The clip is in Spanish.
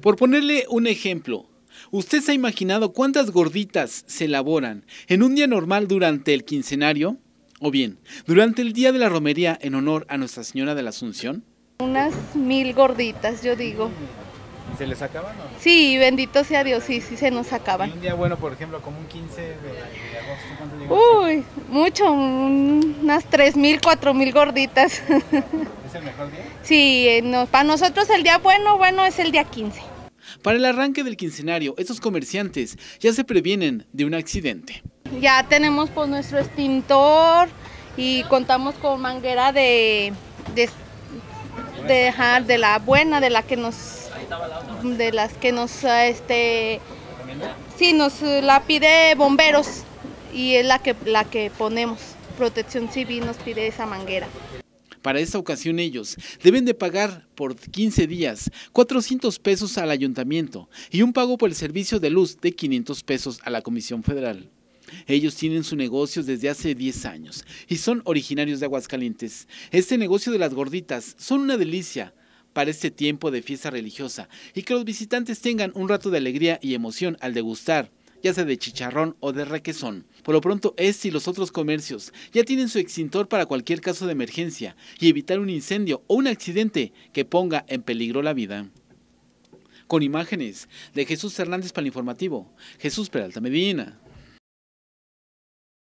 Por ponerle un ejemplo, ¿usted se ha imaginado cuántas gorditas se elaboran en un día normal durante el quincenario? O bien, durante el día de la romería en honor a Nuestra Señora de la Asunción. Unas mil gorditas, yo digo. se les acaban Sí, bendito sea Dios, sí, sí se nos acaban. ¿Y un día bueno, por ejemplo, como un 15 de, agosto, Uy, mucho, unas tres mil, cuatro mil gorditas. el mejor día? Sí, eh, para nosotros el día bueno, bueno es el día 15. Para el arranque del quincenario, estos comerciantes ya se previenen de un accidente. Ya tenemos pues, nuestro extintor y contamos con manguera de, de, de, la buena, de la que nos de las que nos este sí nos la pide bomberos y es la que la que ponemos protección civil nos pide esa manguera para esta ocasión ellos deben de pagar por 15 días 400 pesos al ayuntamiento y un pago por el servicio de luz de 500 pesos a la Comisión Federal. Ellos tienen su negocio desde hace 10 años y son originarios de Aguascalientes. Este negocio de las gorditas son una delicia para este tiempo de fiesta religiosa y que los visitantes tengan un rato de alegría y emoción al degustar ya sea de chicharrón o de requesón. Por lo pronto, este y los otros comercios ya tienen su extintor para cualquier caso de emergencia y evitar un incendio o un accidente que ponga en peligro la vida. Con imágenes de Jesús Hernández para el informativo, Jesús Peralta Medina.